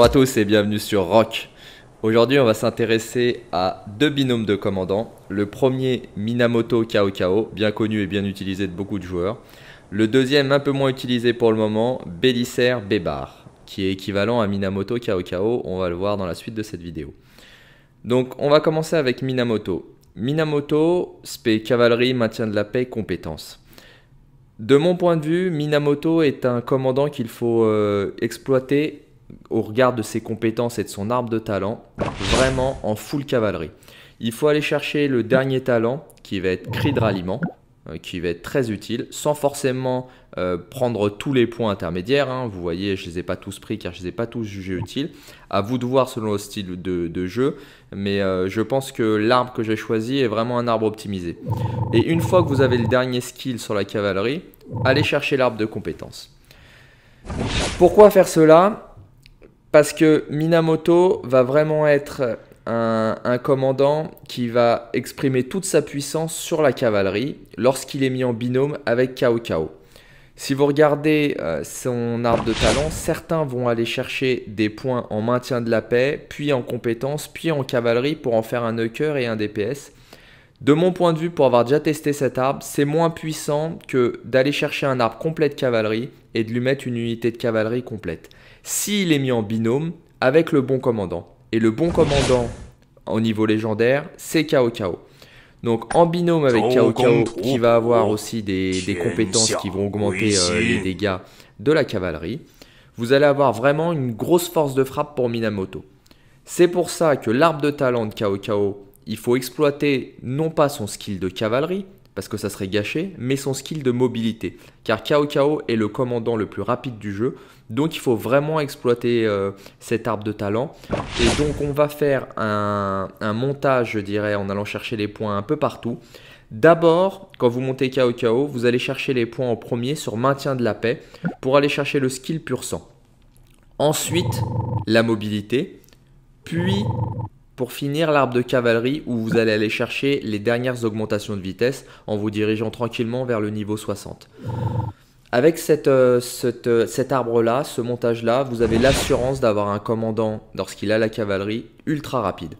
Bonjour à tous et bienvenue sur Rock. Aujourd'hui, on va s'intéresser à deux binômes de commandants. Le premier, Minamoto Kaokao, bien connu et bien utilisé de beaucoup de joueurs. Le deuxième, un peu moins utilisé pour le moment, Bélissaire Bébar, qui est équivalent à Minamoto Kaokao. On va le voir dans la suite de cette vidéo. Donc, on va commencer avec Minamoto. Minamoto, spé cavalerie, maintien de la paix, compétence. De mon point de vue, Minamoto est un commandant qu'il faut euh, exploiter au regard de ses compétences et de son arbre de talent, vraiment en full cavalerie. Il faut aller chercher le dernier talent qui va être cri de ralliement, euh, qui va être très utile, sans forcément euh, prendre tous les points intermédiaires. Hein. Vous voyez, je ne les ai pas tous pris car je ne les ai pas tous jugés utiles. À vous de voir selon le style de, jeu, mais euh, je pense que l'arbre que j'ai choisi est vraiment un arbre optimisé. Et une fois que vous avez le dernier skill sur la cavalerie, allez chercher l'arbre de compétences. Pourquoi faire cela parce que Minamoto va vraiment être un, commandant qui va exprimer toute sa puissance sur la cavalerie lorsqu'il est mis en binôme avec Cao Cao. Si vous regardez euh, son arbre de talent, certains vont aller chercher des points en maintien de la paix, puis en compétence, puis en cavalerie pour en faire un nucker et un DPS. De mon point de vue, pour avoir déjà testé cet arbre, c'est moins puissant que d'aller chercher un arbre complet de cavalerie et de lui mettre une unité de cavalerie complète. S'il est mis en binôme avec le bon commandant. Et le bon commandant au niveau légendaire, c'est Kao Kao. Donc en binôme avec oh, Kao Kao oh, oh, qui va avoir aussi des, compétences qui vont augmenter euh, les dégâts de la cavalerie, vous allez avoir vraiment une grosse force de frappe pour Minamoto. C'est pour ça que l'arbre de talent de Kao Kao il faut exploiter non pas son skill de cavalerie, parce que ça serait gâché, mais son skill de mobilité. Car Kao Kao est le commandant le plus rapide du jeu, donc il faut vraiment exploiter euh, cet arbre de talent. Et donc on va faire un, un, montage, je dirais, en allant chercher les points un peu partout. D'abord, quand vous montez Kao Kao, vous allez chercher les points en premier sur maintien de la paix, pour aller chercher le skill pur sang. Ensuite, la mobilité, puis pour finir, l'arbre de cavalerie où vous allez aller chercher les dernières augmentations de vitesse en vous dirigeant tranquillement vers le niveau 60. Avec euh, euh, cet arbre-là, ce montage-là, vous avez l'assurance d'avoir un commandant, lorsqu'il a la cavalerie, ultra rapide.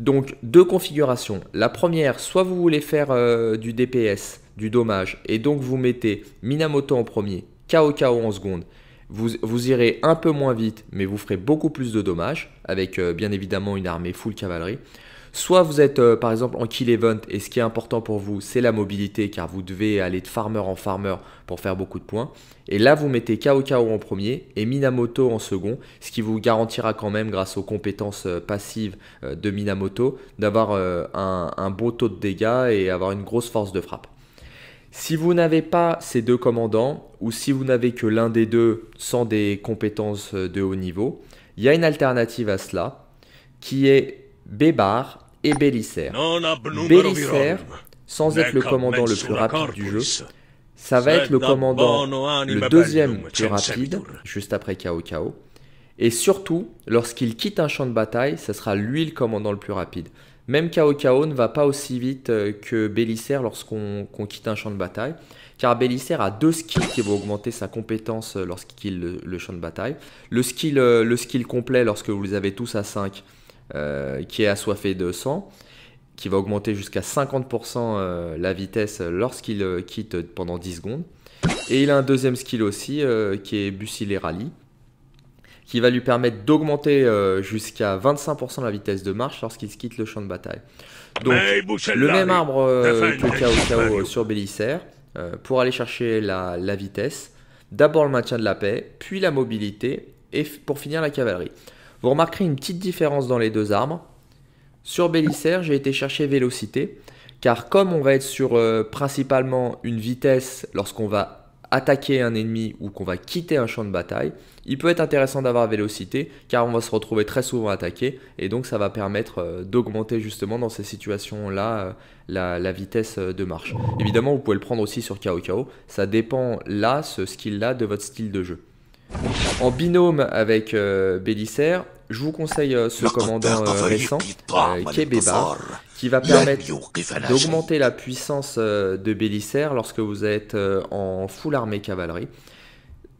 Donc deux configurations. La première, soit vous voulez faire euh, du DPS, du dommage, et donc vous mettez Minamoto en premier, Kaokao en seconde, vous, irez un peu moins vite, mais vous ferez beaucoup plus de dommages, avec euh, bien évidemment une armée full cavalerie. Soit vous êtes euh, par exemple en kill event, et ce qui est important pour vous, c'est la mobilité, car vous devez aller de farmer en farmer pour faire beaucoup de points. Et là, vous mettez Kaokao en premier et Minamoto en second, ce qui vous garantira quand même, grâce aux compétences euh, passives de Minamoto, d'avoir un beau taux de dégâts et avoir une grosse force de frappe. Si vous n'avez pas ces deux commandants, ou si vous n'avez que l'un des deux sans des compétences euh, de haut niveau, il y a une alternative à cela, qui est Bébar et Bélissaire. Bélissaire, sans être le commandant le plus rapide du jeu, ça va être le commandant hein, le deuxième plus rapide, juste après Kao Kao. Et surtout, lorsqu'il quitte un champ de bataille, ça sera lui le commandant le plus rapide. Même Cao ne va pas aussi vite euh, que Bélisaire lorsqu'on quitte un champ de bataille, car Bélisaire a deux skills qui vont augmenter sa compétence euh, lorsqu'il quitte le, champ de bataille. Le skill, euh, le skill complet lorsque vous les avez tous à 5, qui est assoiffé de sang, qui va augmenter jusqu'à 50% la vitesse lorsqu'il quitte pendant 10 secondes. Et il a un deuxième skill aussi, qui est Bucil et Rally, qui va lui permettre d'augmenter euh, jusqu'à 25% la vitesse de marche lorsqu'il quitte le champ de bataille. Donc, le même arbre euh, que chaos sur Bélissère euh, pour aller chercher la, vitesse. D'abord le maintien de la paix, puis la mobilité, et pour finir la cavalerie. Vous remarquerez une petite différence dans les deux arbres. Sur Bélissère, j'ai été chercher vélocité, car comme on va être sur principalement une vitesse lorsqu'on va attaquer un ennemi ou qu'on va quitter un champ de bataille, il peut être intéressant d'avoir vélocité car on va se retrouver très souvent attaqué et donc ça va permettre euh, d'augmenter justement dans ces situations-là euh, la, vitesse euh, de marche. Évidemment, vous pouvez le prendre aussi sur KO ça dépend là, ce skill-là, de votre style de jeu. En binôme avec euh, je vous conseille ce commandant récent, Kebeba, qui va permettre d'augmenter la puissance euh, de Bélissaire lorsque vous êtes euh, en full armée cavalerie.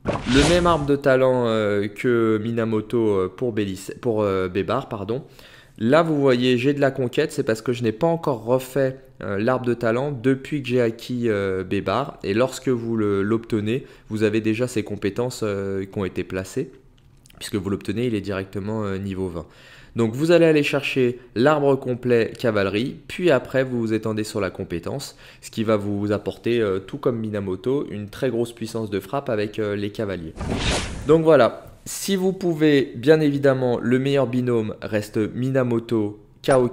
Le même arbre de talent euh, que Minamoto pour, pour Bébar, pardon. Là, vous voyez, j'ai de la conquête, c'est parce que je n'ai pas encore refait l'arbre de talent depuis que j'ai acquis Bébar. Et lorsque vous l'obtenez, vous avez déjà ces compétences qui ont été placées, puisque vous l'obtenez, il est directement niveau 20. Donc vous allez aller chercher l'arbre complet cavalerie, puis après vous vous étendez sur la compétence, ce qui va vous apporter, euh, tout comme Minamoto, une très grosse puissance de frappe avec euh, les cavaliers. Donc voilà, si vous pouvez, bien évidemment, le meilleur binôme reste Minamoto Kao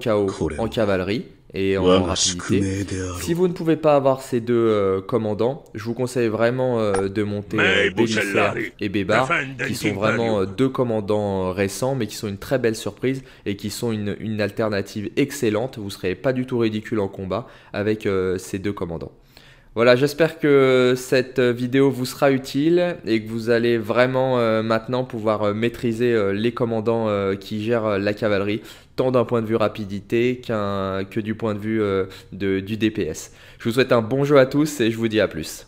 en cavalerie et en bah, Si vous ne pouvez pas avoir ces deux euh, commandants, je vous conseille vraiment euh, de monter euh, et Beba, qui sont vraiment euh, deux commandants récents, mais qui sont une très belle surprise et qui sont une, une alternative excellente. Vous ne serez pas du tout ridicule en combat avec ces deux commandants. Voilà, j'espère que cette vidéo vous sera utile et que vous allez vraiment maintenant pouvoir maîtriser les commandants qui gèrent la cavalerie tant d'un point de vue rapidité que du point de vue euh, du DPS. Je vous souhaite un bon jeu à tous et je vous dis à plus.